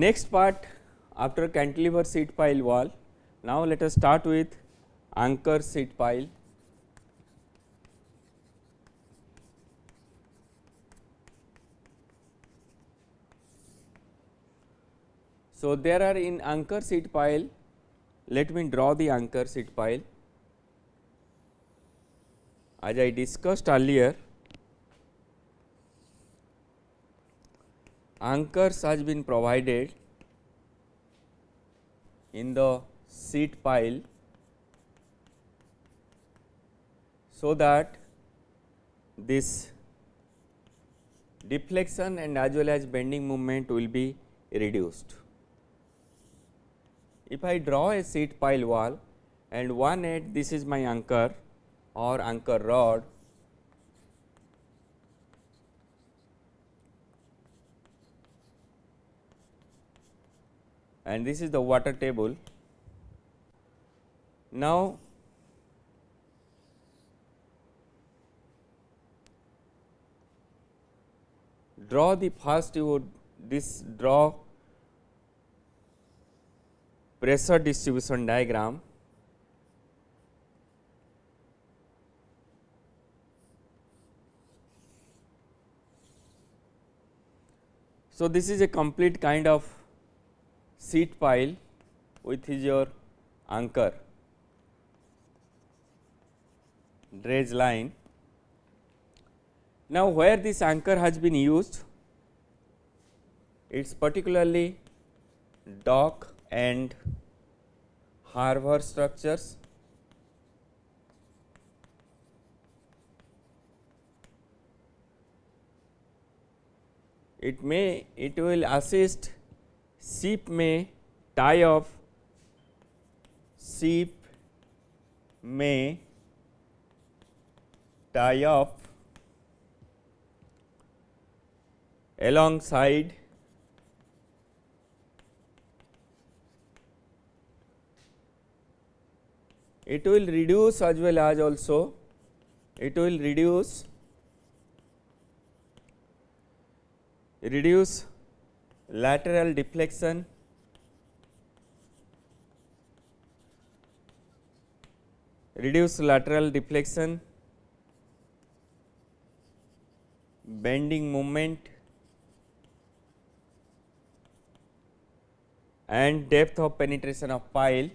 Next part after cantilever seat pile wall, now let us start with anchor seat pile. So, there are in anchor seat pile, let me draw the anchor seat pile. As I discussed earlier, anchors has been provided in the seat pile so that this deflection and as well as bending movement will be reduced. If I draw a seat pile wall and one end this is my anchor or anchor rod and this is the water table. Now, draw the first you would this draw pressure distribution diagram So, this is a complete kind of seat pile with is your anchor dredge line. Now, where this anchor has been used? It is particularly dock and harbor structures. It may, it will assist सीप में tie of सीप में tie up alongside it will reduce as well as also it will reduce reduce lateral deflection reduced lateral deflection bending moment and depth of penetration of pile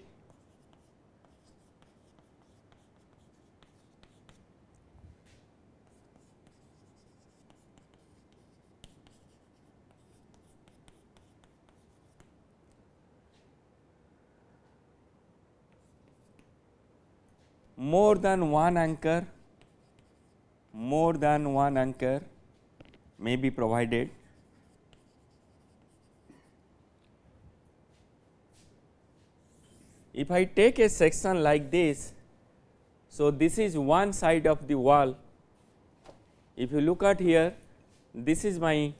more than one anchor, more than one anchor may be provided if I take a section like this, so this is one side of the wall. If you look at here, this is my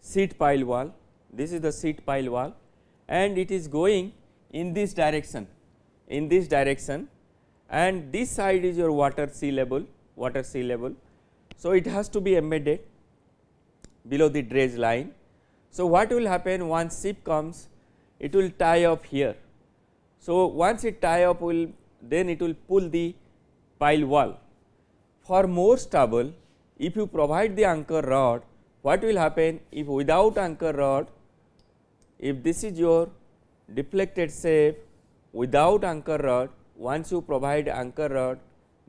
seat pile wall, this is the seat pile wall and it is going in this direction, in this direction and this side is your water sea level water sea level. So, it has to be embedded below the dredge line. So, what will happen once ship comes it will tie up here. So, once it tie up will then it will pull the pile wall. For more stubble if you provide the anchor rod what will happen if without anchor rod if this is your deflected shape without anchor rod once you provide anchor rod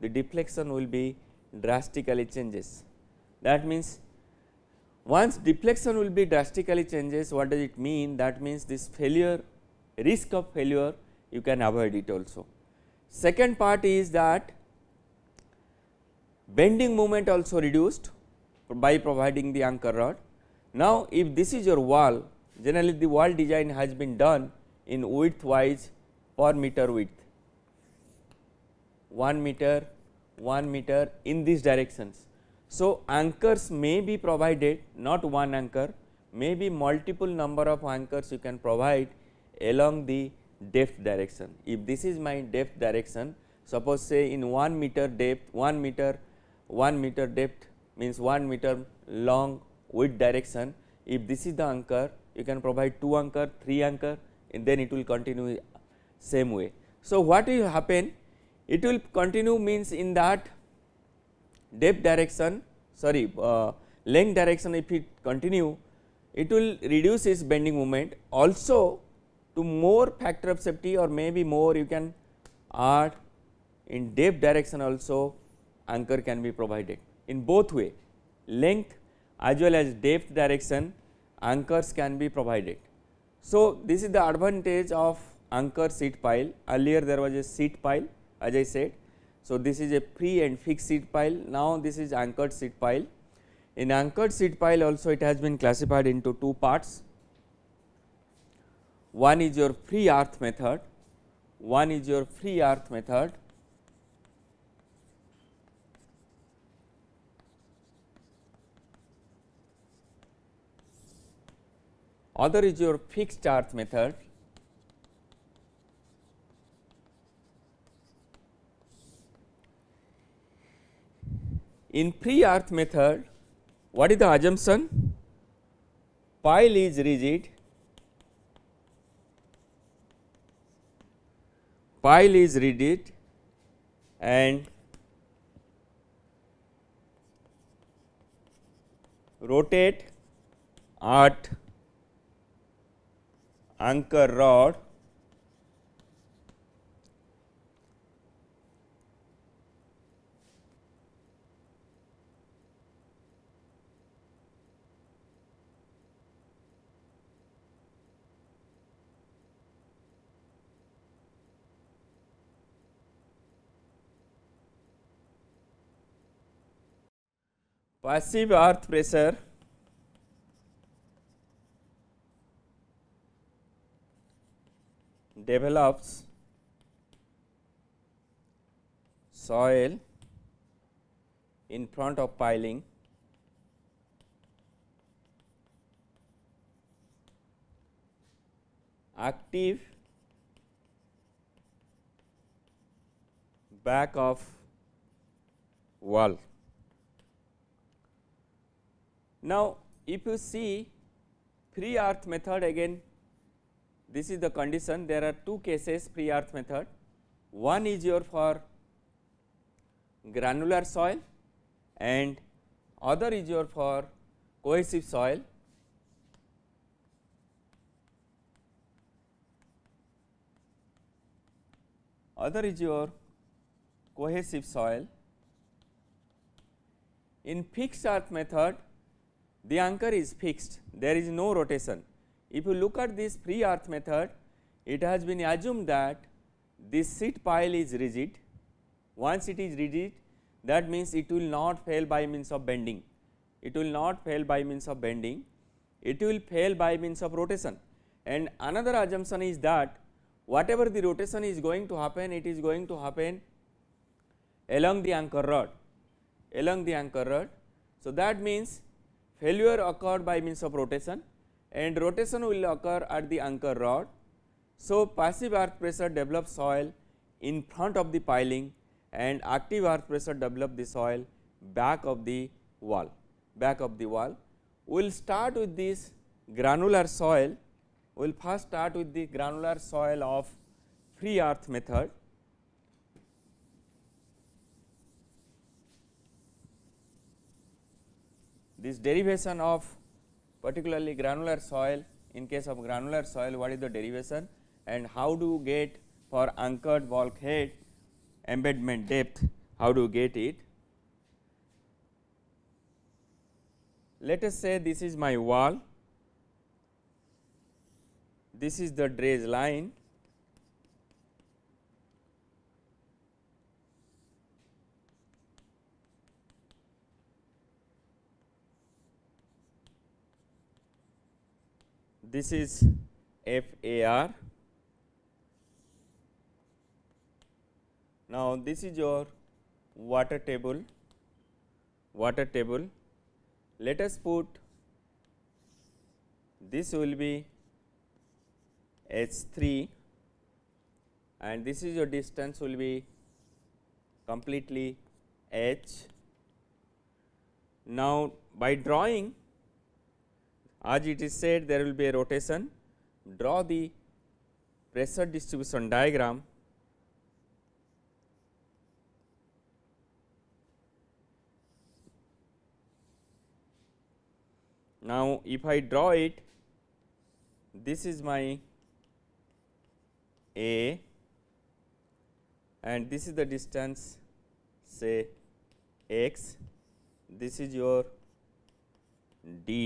the deflection will be drastically changes. That means, once deflection will be drastically changes what does it mean that means this failure risk of failure you can avoid it also. Second part is that bending moment also reduced by providing the anchor rod. Now, if this is your wall generally the wall design has been done in width wise per meter width 1 meter, 1 meter in these directions. So, anchors may be provided not one anchor may be multiple number of anchors you can provide along the depth direction. If this is my depth direction suppose say in 1 meter depth 1 meter 1 meter depth means 1 meter long width direction if this is the anchor you can provide 2 anchor 3 anchor and then it will continue same way. So, what will happen it will continue means in that depth direction sorry uh, length direction if it continue it will reduce its bending moment also to more factor of safety or maybe more you can add in depth direction also anchor can be provided in both way length as well as depth direction anchors can be provided. So, this is the advantage of anchor seat pile earlier there was a seat pile as I said. So, this is a free and fixed seed pile now this is anchored seed pile. In anchored seed pile also it has been classified into two parts. One is your free earth method, one is your free earth method other is your fixed earth method In pre-earth method, what is the assumption? Pile is rigid, pile is rigid and rotate at anchor rod passive earth pressure develops soil in front of piling active back of wall now, if you see free earth method again this is the condition there are two cases free earth method one is your for granular soil and other is your for cohesive soil other is your cohesive soil in fixed earth method the anchor is fixed, there is no rotation. If you look at this free earth method, it has been assumed that this seat pile is rigid. Once it is rigid, that means it will not fail by means of bending. It will not fail by means of bending. It will fail by means of rotation. And another assumption is that whatever the rotation is going to happen, it is going to happen along the anchor rod, along the anchor rod. So, that means failure occurred by means of rotation and rotation will occur at the anchor rod. So, passive earth pressure develops soil in front of the piling and active earth pressure develop the soil back of the wall back of the wall. We will start with this granular soil, we will first start with the granular soil of free earth method this derivation of particularly granular soil in case of granular soil what is the derivation and how do you get for anchored bulkhead embedment depth how do you get it. Let us say this is my wall, this is the dredge line this is FAR. Now, this is your water table, water table. Let us put this will be H 3 and this is your distance will be completely H. Now, by drawing as it is said there will be a rotation draw the pressure distribution diagram Now, if I draw it, this is my A and this is the distance say x, this is your D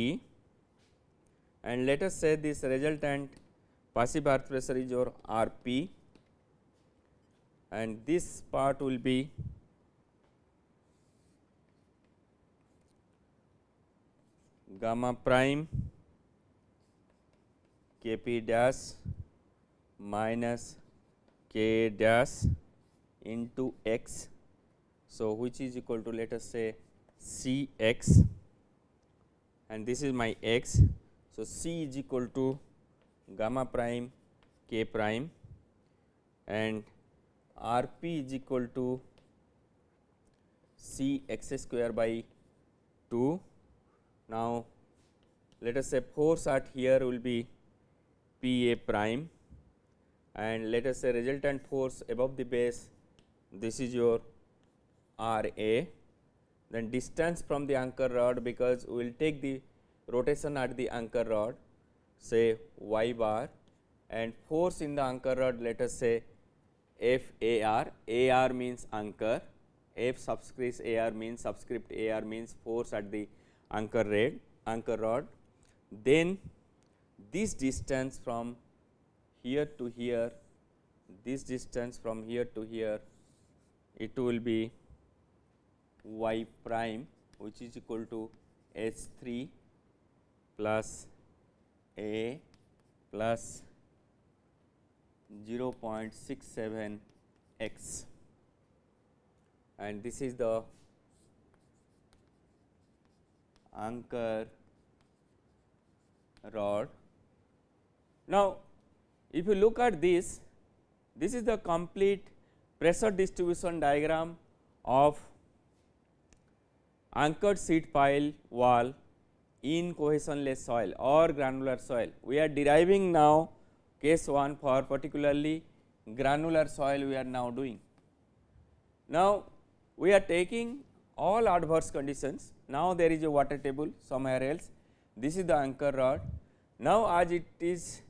and let us say this resultant passive earth pressure is your Rp and this part will be gamma prime Kp dash minus K dash into x. So, which is equal to let us say C x and this is my x so, C is equal to gamma prime k prime and R p is equal to C x square by 2. Now, let us say force at here will be P a prime and let us say resultant force above the base this is your R a then distance from the anchor rod because we will take the rotation at the anchor rod say y bar and force in the anchor rod let us say F A R, A R means anchor, F subscript A R means subscript A R means force at the anchor rod, anchor rod. Then this distance from here to here, this distance from here to here, it will be y prime which is equal to h 3 plus A plus 0.67 x and this is the anchor rod. Now, if you look at this, this is the complete pressure distribution diagram of anchored seat pile wall in cohesionless soil or granular soil. We are deriving now case 1 for particularly granular soil we are now doing. Now, we are taking all adverse conditions. Now, there is a water table somewhere else. This is the anchor rod. Now, as it is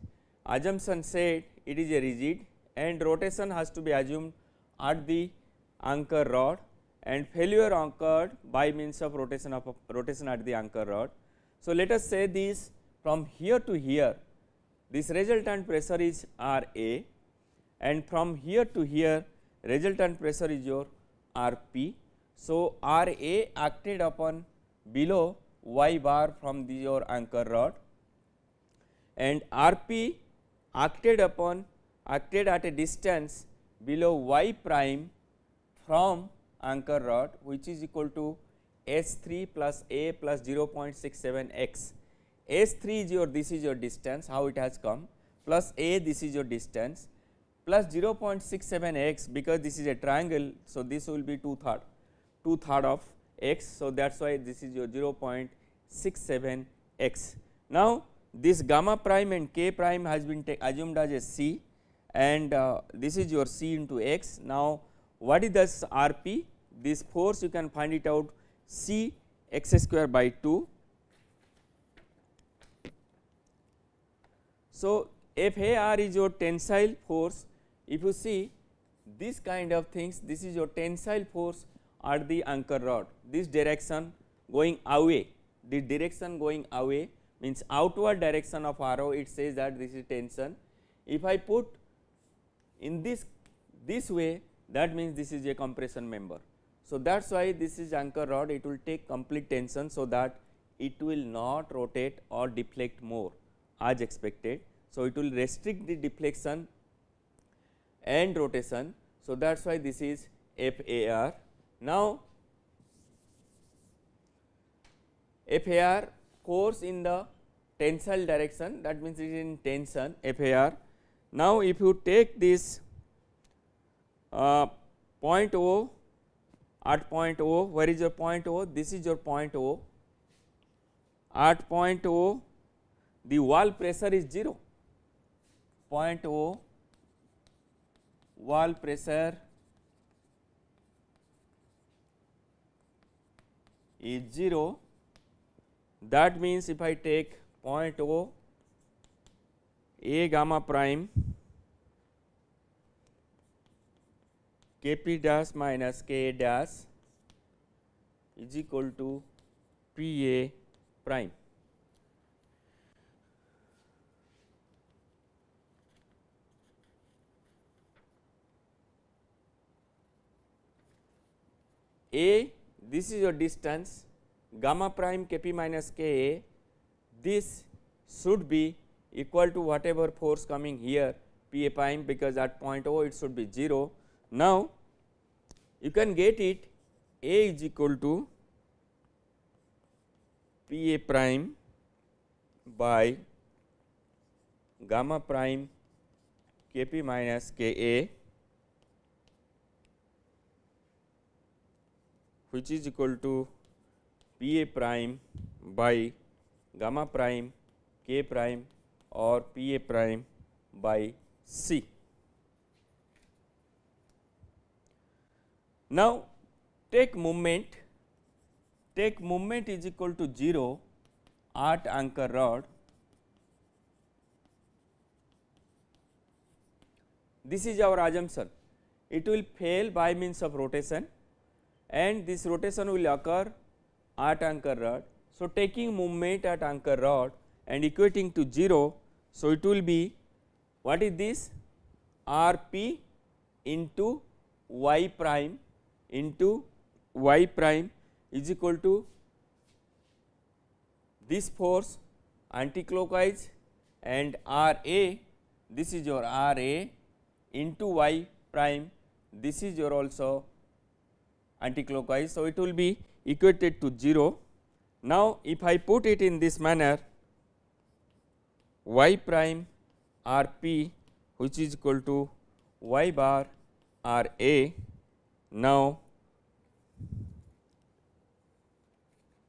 assumption said, it is a rigid and rotation has to be assumed at the anchor rod and failure occurred by means of rotation of rotation at the anchor rod so, let us say this from here to here this resultant pressure is R A and from here to here resultant pressure is your R P. So, R A acted upon below y bar from the, your anchor rod and R P acted upon acted at a distance below y prime from anchor rod which is equal to S3 plus A plus 0.67 x. S3 is your this is your distance how it has come plus A this is your distance plus 0.67 x because this is a triangle. So, this will be 2 third 2 third of x. So, that is why this is your 0.67 x. Now, this gamma prime and k prime has been assumed as a c and uh, this is your c into x. Now, what is this rp? This force you can find it out C x square by 2. So, FAR is your tensile force if you see this kind of things this is your tensile force at the anchor rod this direction going away the direction going away means outward direction of arrow it says that this is tension if I put in this this way that means this is a compression member so, that is why this is anchor rod it will take complete tension. So, that it will not rotate or deflect more as expected. So, it will restrict the deflection and rotation. So, that is why this is FAR. Now, FAR course in the tensile direction that means it is in tension FAR. Now, if you take this uh, point O at point O, where is your point O? This is your point O. At point O, the wall pressure is 0. Point O, wall pressure is 0. That means if I take point O, A gamma prime k p dash minus k a dash is equal to p a prime. A this is your distance gamma prime k p minus k a this should be equal to whatever force coming here p a prime because at point o it should be 0 Now, you can get it A is equal to P A prime by gamma prime K P minus K A which is equal to P A prime by gamma prime K prime or P A prime by C. Now, take moment. take moment is equal to 0 at anchor rod. This is our assumption, it will fail by means of rotation and this rotation will occur at anchor rod. So, taking moment at anchor rod and equating to 0. So, it will be what is this r p into y prime into y prime is equal to this force anticlockwise and R A this is your R A into y prime this is your also anticlockwise. So, it will be equated to 0. Now, if I put it in this manner y prime R P which is equal to y bar R A now,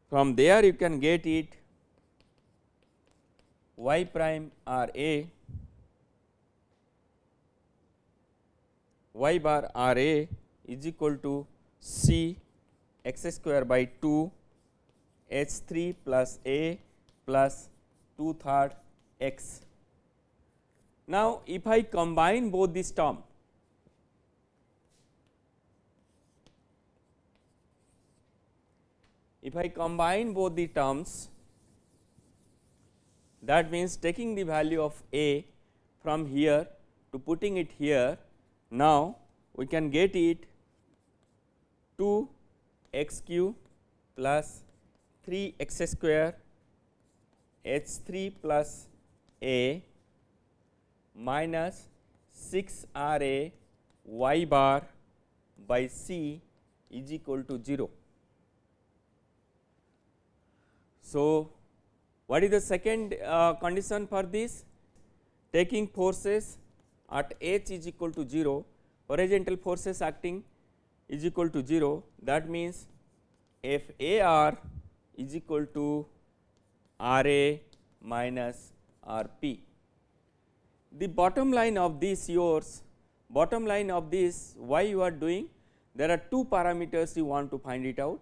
from there you can get it y prime r a y bar r a is equal to c x square by 2 h 3 plus a plus 2 third x. Now, if I combine both these terms if I combine both the terms that means taking the value of A from here to putting it here now we can get it 2 x cube plus 3 x square h 3 plus A minus 6 R A y bar by C is equal to 0. So, what is the second uh, condition for this? Taking forces at h is equal to 0, horizontal forces acting is equal to 0 that means f a r is equal to r a minus r p. The bottom line of this yours, bottom line of this why you are doing there are two parameters you want to find it out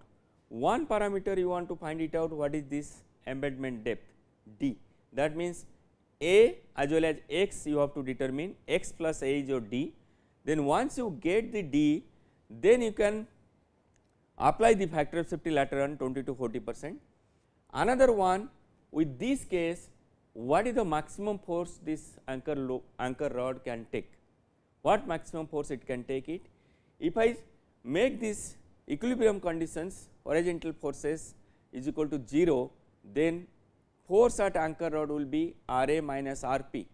one parameter you want to find it out what is this embedment depth d that means a as well as x you have to determine x plus a is your d. Then once you get the d then you can apply the factor of safety later on 20 to 40 percent. Another one with this case what is the maximum force this anchor anchor rod can take, what maximum force it can take it. If I make this equilibrium conditions horizontal forces is equal to 0 then force at anchor rod will be R A minus R P.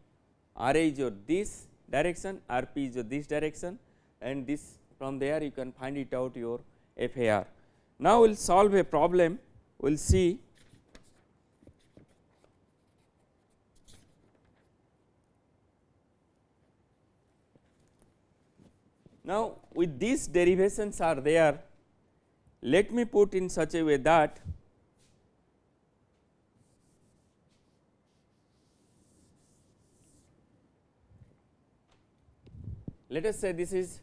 R A is your this direction, R P is your this direction and this from there you can find it out your FAR. Now, we will solve a problem, we will see Now, with these derivations are there let me put in such a way that let us say this is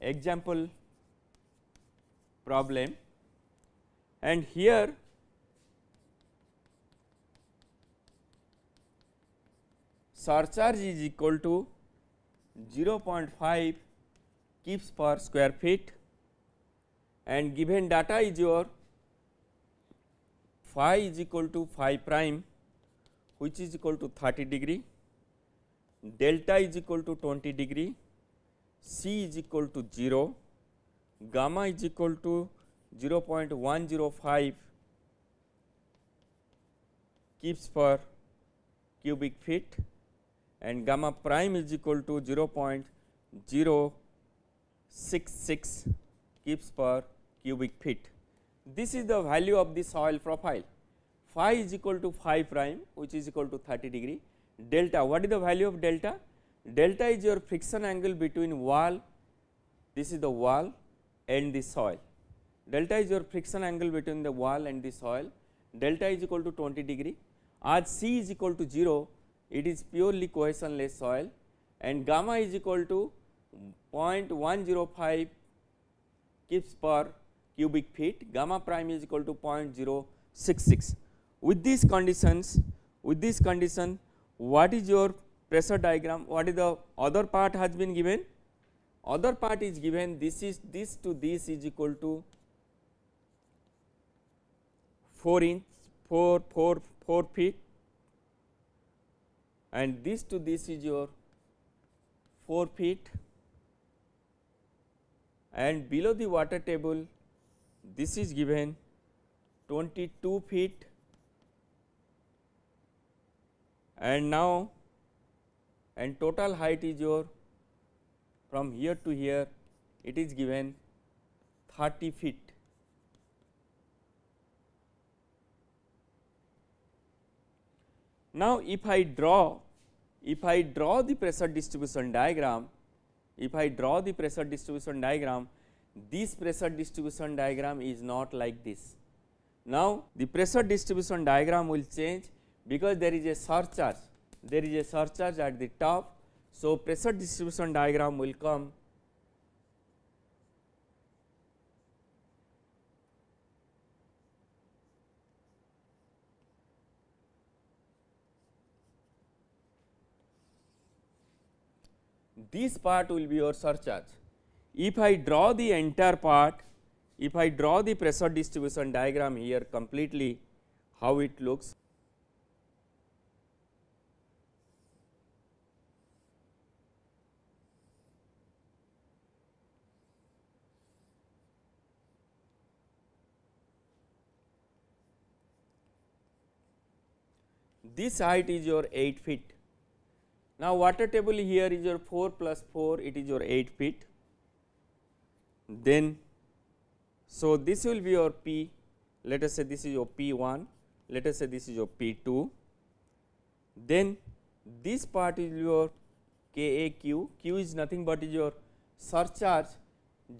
example problem and here surcharge is equal to 0.5 kips per square feet and given data is your phi is equal to phi prime which is equal to 30 degree, delta is equal to 20 degree, c is equal to 0, gamma is equal to 0 0.105 keeps per cubic feet and gamma prime is equal to 0 0.066 keeps per cubic feet. This is the value of the soil profile phi is equal to phi prime which is equal to 30 degree delta what is the value of delta delta is your friction angle between wall this is the wall and the soil delta is your friction angle between the wall and the soil delta is equal to 20 degree as c is equal to 0 it is purely cohesionless soil and gamma is equal to 0.105 kips per cubic feet gamma prime is equal to 0.066. With these conditions, with this condition what is your pressure diagram, what is the other part has been given? Other part is given this is this to this is equal to 4 inch 4 4 4 feet and this to this is your 4 feet and below the water table this is given 22 feet and now and total height is your from here to here it is given 30 feet. Now, if I draw if I draw the pressure distribution diagram, if I draw the pressure distribution diagram, this pressure distribution diagram is not like this. Now, the pressure distribution diagram will change because there is a surcharge, there is a surcharge at the top. So, pressure distribution diagram will come this part will be your surcharge if I draw the entire part, if I draw the pressure distribution diagram here completely, how it looks. This height is your 8 feet. Now, water table here is your 4 plus 4, it is your 8 feet then so this will be your p let us say this is your p1 let us say this is your p2 then this part is your kaq q is nothing but is your surcharge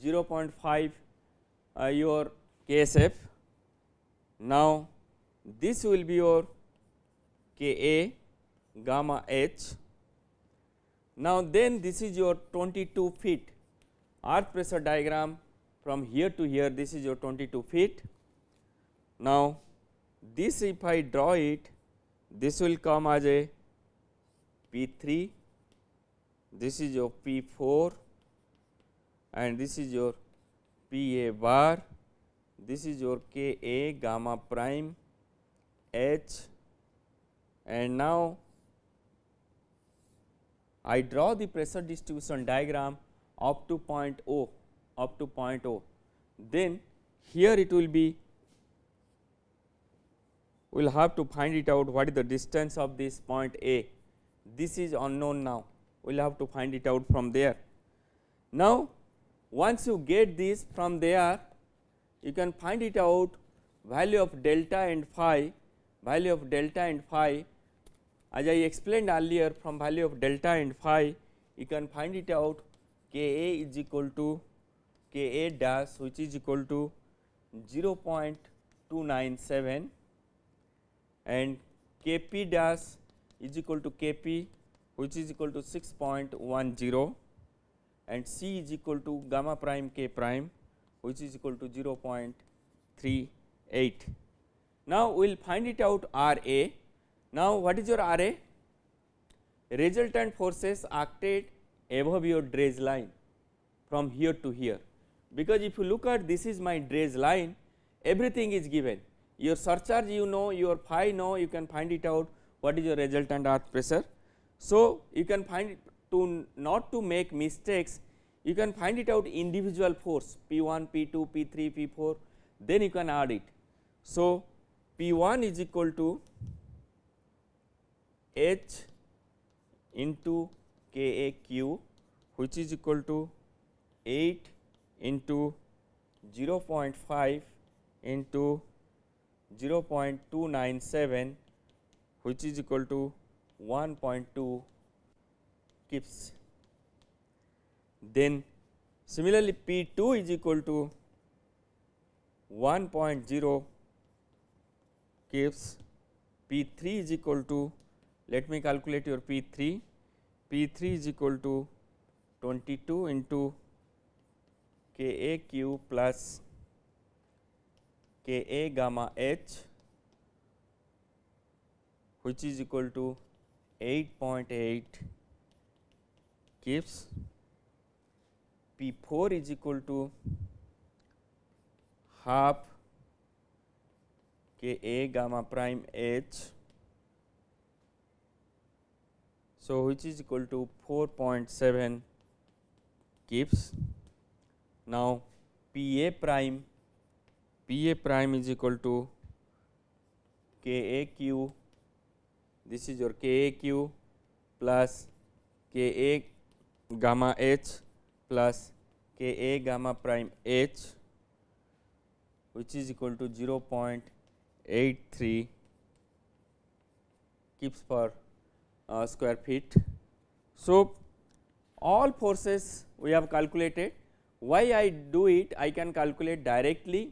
0.5 uh, your ksf now this will be your ka gamma h now then this is your 22 feet earth pressure diagram from here to here this is your 22 feet. Now, this if I draw it this will come as a P 3, this is your P 4 and this is your P a bar, this is your K a gamma prime H and now I draw the pressure distribution diagram up to 0.0 up to 0.0 then here it will be we will have to find it out what is the distance of this point A this is unknown now we will have to find it out from there. Now once you get this from there you can find it out value of delta and phi value of delta and phi as I explained earlier from value of delta and phi you can find it out K A is equal to K A dash which is equal to 0.297 and K P dash is equal to K P which is equal to 6.10 and C is equal to gamma prime K prime which is equal to 0.38. Now, we will find it out R A. Now, what is your R A? Resultant forces acted above your dredge line from here to here because if you look at this is my dredge line everything is given your surcharge you know your phi know you can find it out what is your resultant earth pressure. So, you can find to not to make mistakes you can find it out individual force P1, P2, P3, P4 then you can add it. So, P1 is equal to H into K A Q which is equal to 8 into 0 0.5 into 0 0.297 which is equal to 1.2 kips. Then similarly, P 2 is equal to 1.0 kips, P 3 is equal to let me calculate your P 3 three is equal to twenty two into K A Q plus K A gamma H हुच is equal to eight point eight kips P four is equal to half K A gamma prime H So, which is equal to 4.7 gives. Now, P a prime P a prime is equal to K a q this is your K a q plus K a gamma h plus K a gamma prime h which is equal to 0.83 keeps for uh, square feet. So, all forces we have calculated why I do it I can calculate directly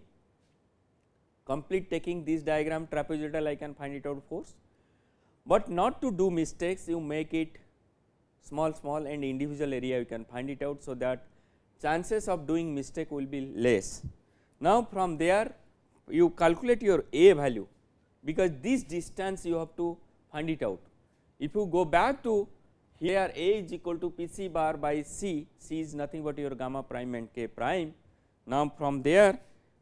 complete taking this diagram trapezoidal I can find it out force, but not to do mistakes you make it small small and individual area you can find it out. So, that chances of doing mistake will be less. Now, from there you calculate your A value because this distance you have to find it out if you go back to here A is equal to PC bar by C, C is nothing but your gamma prime and K prime. Now from there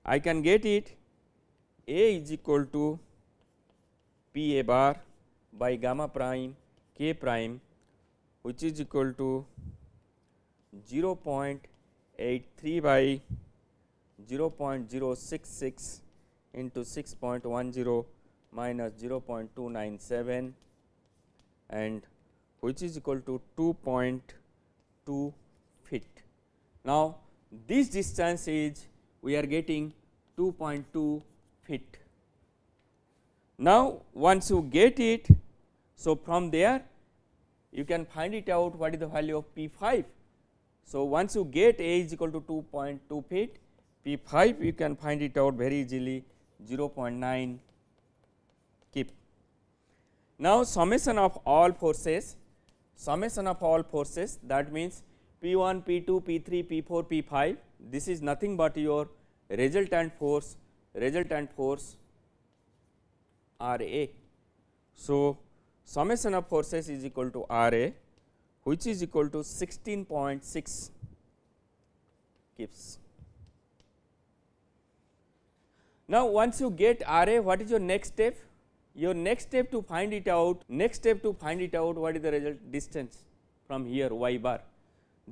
I can get it A is equal to PA bar by gamma prime K prime which is equal to 0 0.83 by 0 0.066 into 6.10 minus 0 0.297 and which is equal to 2.2 feet. Now, this distance is we are getting 2.2 feet. Now, once you get it, so from there you can find it out what is the value of P 5. So, once you get A is equal to 2.2 feet, P 5 you can find it out very easily 0.9 kip. Now, summation of all forces, summation of all forces that means P1, P2, P3, P4, P5 this is nothing but your resultant force, resultant force R A. So, summation of forces is equal to R A which is equal to 16.6 kips. Now, once you get R A what is your next step? your next step to find it out, next step to find it out what is the result distance from here y bar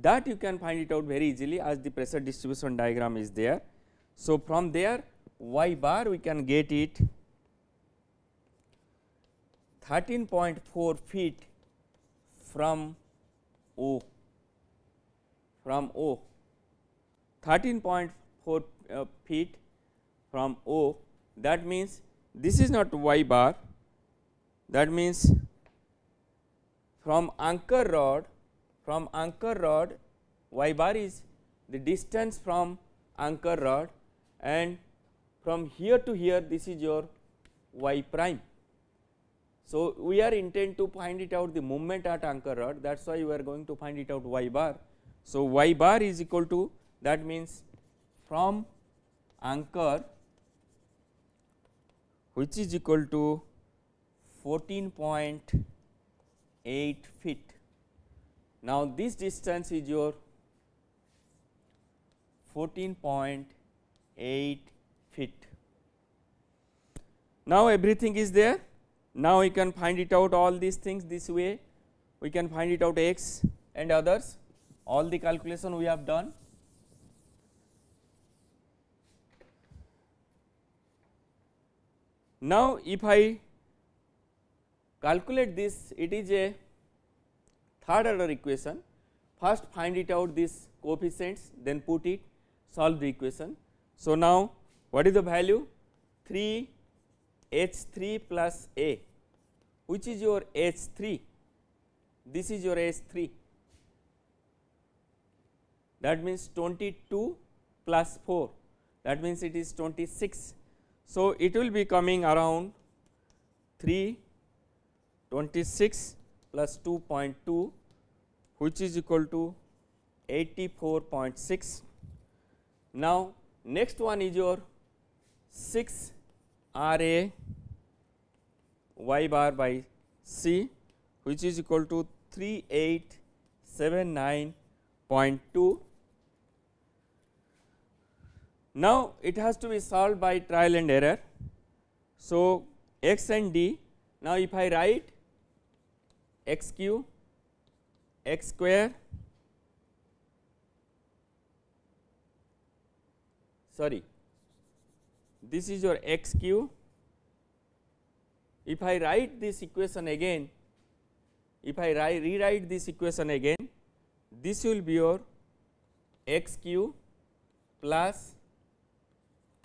that you can find it out very easily as the pressure distribution diagram is there. So, from there y bar we can get it 13.4 feet from O from O 13.4 uh, feet from O that means this is not y bar that means from anchor rod from anchor rod y bar is the distance from anchor rod and from here to here this is your y prime. So, we are intent to find it out the moment at anchor rod that is why we are going to find it out y bar. So, y bar is equal to that means from anchor which is equal to 14.8 feet. Now, this distance is your 14.8 feet. Now, everything is there. Now, we can find it out all these things this way. We can find it out x and others all the calculation we have done. Now, if I calculate this it is a third order equation first find it out this coefficients then put it solve the equation. So, now what is the value 3 H 3 plus A which is your H 3 this is your H 3 that means 22 plus 4 that means it is 26 so, it will be coming around 326 plus 2.2 which is equal to 84.6. Now, next one is your 6 RA y bar by C which is equal to 3879.2 now, it has to be solved by trial and error. So, x and d now if I write x cube x square sorry this is your x cube if I write this equation again if I rewrite this equation again this will be your x cube plus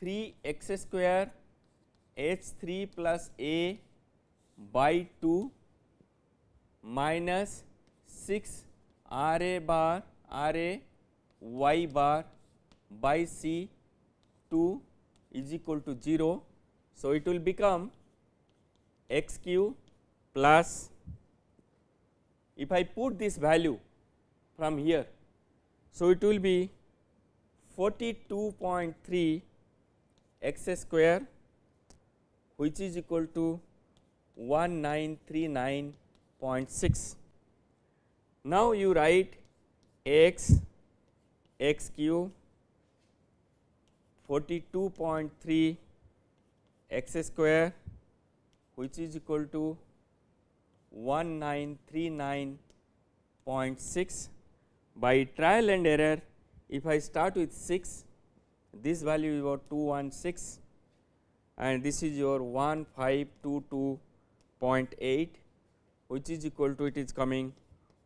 3 x square h 3 plus a by 2 minus 6 r a bar r a y bar by c 2 is equal to 0. So, it will become x q plus if I put this value from here. So, it will be 42.3 x square which is equal to 1939.6. Now, you write x x cube 42.3 x square which is equal to 1939.6 by trial and error if I start with 6 this value is about 216 and this is your 1522.8 which is equal to it is coming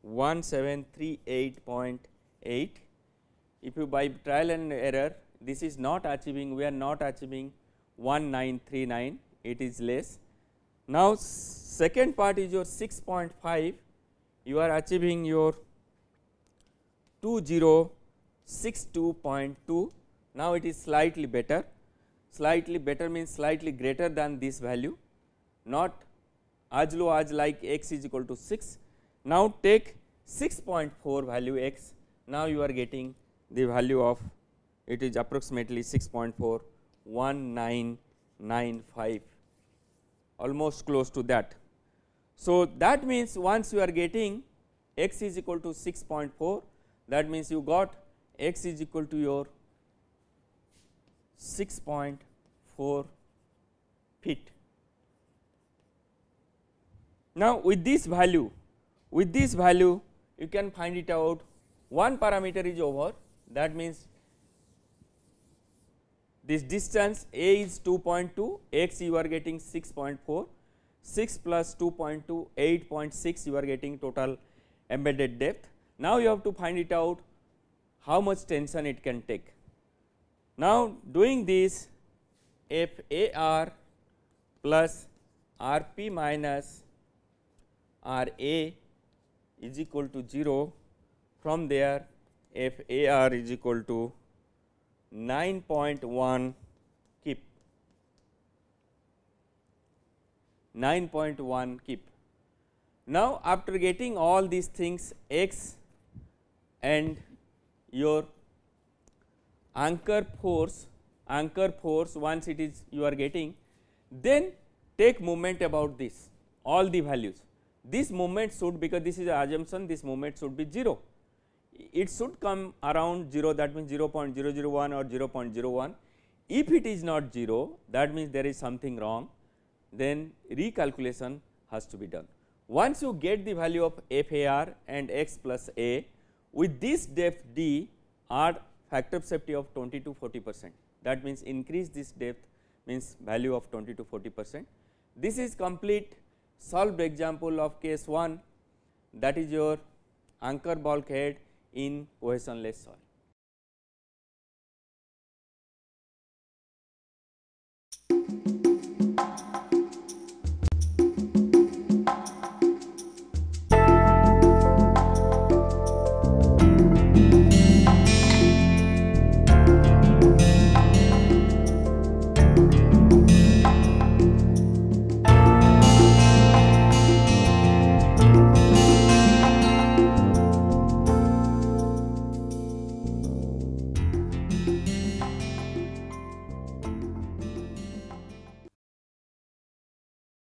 1738.8. If you by trial and error this is not achieving we are not achieving 1939 it is less. Now, second part is your 6.5 you are achieving your 2062.2 now, it is slightly better, slightly better means slightly greater than this value, not as low as like x is equal to 6. Now, take 6.4 value x, now you are getting the value of it is approximately 6.41995 almost close to that. So, that means once you are getting x is equal to 6.4 that means you got x is equal to your 6.4 feet. Now, with this value, with this value you can find it out one parameter is over that means this distance a is 2.2 x you are getting 6.4 6 plus 2.2 8.6 you are getting total embedded depth. Now, you have to find it out how much tension it can take. Now, doing this f a r plus r p minus r a is equal to 0 from there f a r is equal to 9.1 kip 9.1 kip. Now, after getting all these things x and your anchor force anchor force once it is you are getting then take moment about this all the values this moment should because this is assumption this moment should be 0 it should come around 0 that means 0 0.001 or 0 0.01 if it is not 0 that means there is something wrong then recalculation has to be done. Once you get the value of FAR and x plus a with this depth d factor of safety of 20 to 40 percent that means increase this depth means value of 20 to 40 percent. This is complete solved example of case 1 that is your anchor bulkhead in cohesionless soil.